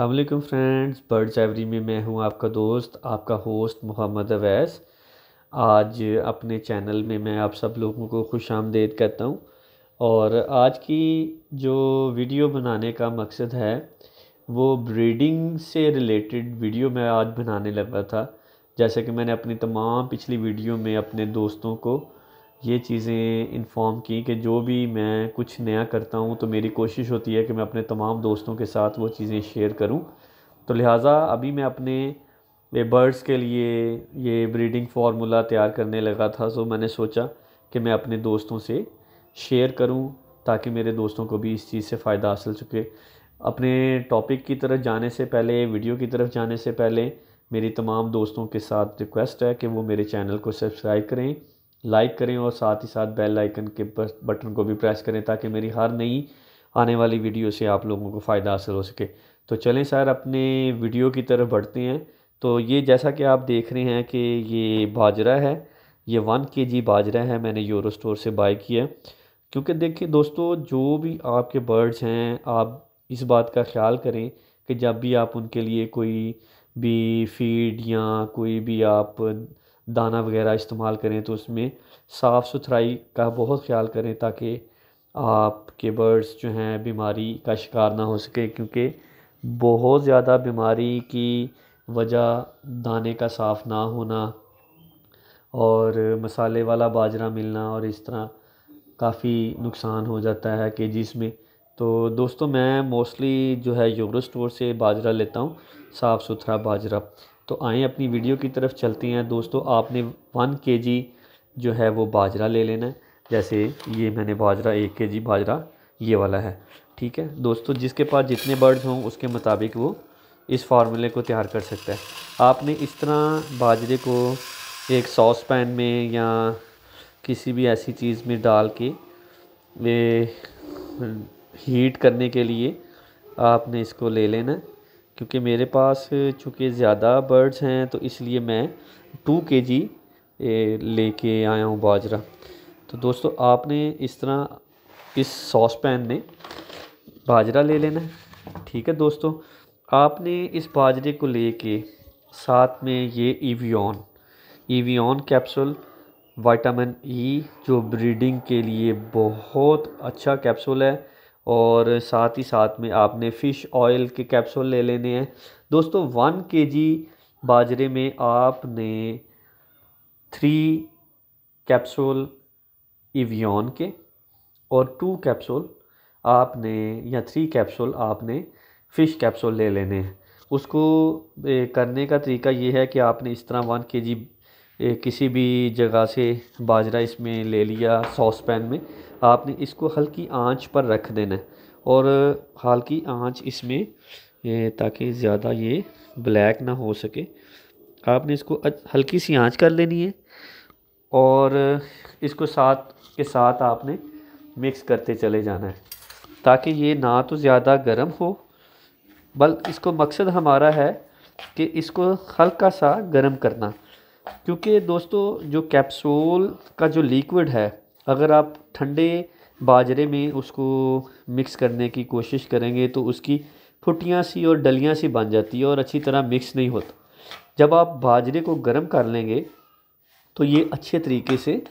अल्लाम friends birds every में मैं हूं आपका दोस्त आपका होस्ट मोहम्मद अवैस आज अपने चैनल में मैं आप सब लोगों को खुश आमदेद करता हूं और आज की जो वीडियो बनाने का मकसद है वो ब्रीडिंग से रिलेटेड वीडियो मैं आज बनाने लगा था जैसे कि मैंने अपनी तमाम पिछली वीडियो में अपने दोस्तों को ये चीज़ें इन्फॉर्म की कि जो भी मैं कुछ नया करता हूँ तो मेरी कोशिश होती है कि मैं अपने तमाम दोस्तों के साथ वो चीज़ें शेयर करूँ तो लिहाजा अभी मैं अपने बर्ड्स के लिए ये ब्रीडिंग फार्मूला तैयार करने लगा था सो तो मैंने सोचा कि मैं अपने दोस्तों से शेयर करूँ ताकि मेरे दोस्तों को भी इस चीज़ से फ़ायदा हासिल चुके अपने टॉपिक की तरफ जाने से पहले वीडियो की तरफ जाने से पहले मेरी तमाम दोस्तों के साथ रिक्वेस्ट है कि वो मेरे चैनल को सब्सक्राइब करें लाइक करें और साथ ही साथ बेल आइकन के बटन को भी प्रेस करें ताकि मेरी हर नई आने वाली वीडियो से आप लोगों को फ़ायदा हासिल हो सके तो चलें सर अपने वीडियो की तरफ बढ़ते हैं तो ये जैसा कि आप देख रहे हैं कि ये बाजरा है ये वन के जी बाजरा है मैंने यूरो स्टोर से बाई किया क्योंकि देखिए दोस्तों जो भी आपके बर्ड्स हैं आप इस बात का ख्याल करें कि जब भी आप उनके लिए कोई भी फीड या कोई भी आप दाना वगैरह इस्तेमाल करें तो उसमें साफ़ सुथराई का बहुत ख्याल करें ताकि आपके बर्ड्स जो हैं बीमारी का शिकार ना हो सके क्योंकि बहुत ज़्यादा बीमारी की वजह दाने का साफ़ ना होना और मसाले वाला बाजरा मिलना और इस तरह काफ़ी नुकसान हो जाता है के जीस में तो दोस्तों मैं मोस्टली जो है योग्रो स्टोर से बाजरा लेता हूँ साफ़ सुथरा बाजरा तो आएँ अपनी वीडियो की तरफ चलते हैं दोस्तों आपने वन के जी जो है वो बाजरा ले लेना है जैसे ये मैंने बाजरा एक के जी बाजरा ये वाला है ठीक है दोस्तों जिसके पास जितने बर्ड्स हों उसके मुताबिक वो इस फार्मूले को तैयार कर सकता है आपने इस तरह बाजरे को एक सॉस पैन में या किसी भी ऐसी चीज़ में डाल के हीट करने के लिए आपने इसको ले लेना क्योंकि मेरे पास चूँकि ज़्यादा बर्ड्स हैं तो इसलिए मैं टू के जी लेके आया हूँ बाजरा तो दोस्तों आपने इस तरह इस सॉस पैन में बाजरा ले लेना है ठीक है दोस्तों आपने इस बाजरे को लेके साथ में ये ईवियन ईवियन कैप्सूल विटामिन ई जो ब्रीडिंग के लिए बहुत अच्छा कैप्सूल है और साथ ही साथ में आपने फ़िश ऑयल के कैप्सूल ले लेने हैं दोस्तों वन के जी बाजरे में आपने थ्री कैप्सूल इवियन के और टू कैप्सूल आपने या थ्री कैप्सूल आपने फ़िश कैप्सूल ले लेने हैं उसको करने का तरीका ये है कि आपने इस तरह वन के जी किसी भी जगह से बाजरा इसमें ले लिया सॉस पैन में आपने इसको हल्की आंच पर रख देना है और हल्की आंच इसमें ताकि ज़्यादा ये ब्लैक ना हो सके आपने इसको हल्की सी आंच कर लेनी है और इसको साथ के साथ आपने मिक्स करते चले जाना है ताकि ये ना तो ज़्यादा गर्म हो बल्कि इसको मकसद हमारा है कि इसको हल्का सा गर्म करना क्योंकि दोस्तों जो कैप्सूल का जो लिक्विड है अगर आप ठंडे बाजरे में उसको मिक्स करने की कोशिश करेंगे तो उसकी फुटियाँ सी और डलियाँ सी बन जाती है और अच्छी तरह मिक्स नहीं होता जब आप बाजरे को गर्म कर लेंगे तो ये अच्छे तरीके से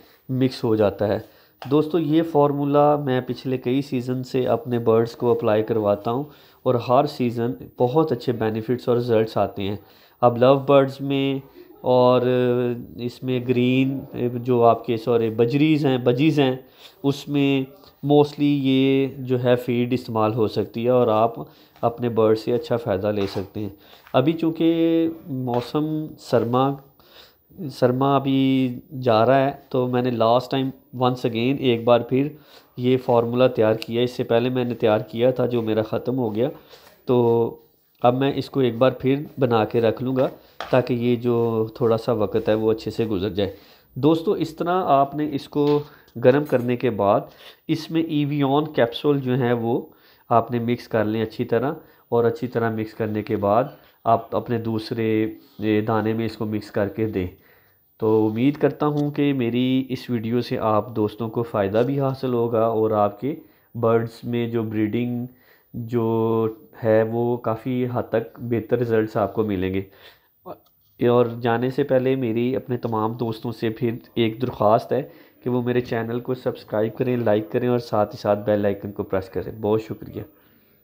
मिक्स हो जाता है दोस्तों ये फार्मूला मैं पिछले कई सीज़न से अपने बर्ड्स को अप्लाई करवाता हूँ और हर सीज़न बहुत अच्छे बेनिफिट्स और रिज़ल्ट्स आते हैं अब लव बर्ड्स में और इसमें ग्रीन जो आपके सॉरी बजरीज़ हैं बजीज़ हैं उसमें मोस्टली ये जो है फीड इस्तेमाल हो सकती है और आप अपने बर्ड से अच्छा फ़ायदा ले सकते हैं अभी चूँकि मौसम सरमा सरमा अभी जा रहा है तो मैंने लास्ट टाइम वंस अगेन एक बार फिर ये फार्मूला तैयार किया इससे पहले मैंने तैयार किया था जो मेरा ख़त्म हो गया तो अब मैं इसको एक बार फिर बना के रख लूँगा ताकि ये जो थोड़ा सा वक्त है वो अच्छे से गुजर जाए दोस्तों इस तरह आपने इसको गर्म करने के बाद इसमें ईवीऑन कैप्सूल जो हैं वो आपने मिक्स कर लें अच्छी तरह और अच्छी तरह मिक्स करने के बाद आप अपने दूसरे दाने में इसको मिक्स करके दें तो उम्मीद करता हूँ कि मेरी इस वीडियो से आप दोस्तों को फ़ायदा भी हासिल होगा और आपके बर्ड्स में जो ब्रीडिंग जो है वो काफ़ी हद तक बेहतर रिज़ल्ट्स आपको मिलेंगे और जाने से पहले मेरी अपने तमाम दोस्तों से फिर एक दरख्वास्त है कि वो मेरे चैनल को सब्सक्राइब करें लाइक करें और साथ ही साथ बेल आइकन को प्रेस करें बहुत शुक्रिया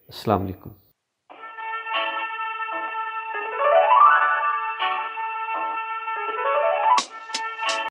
अस्सलाम वालेकुम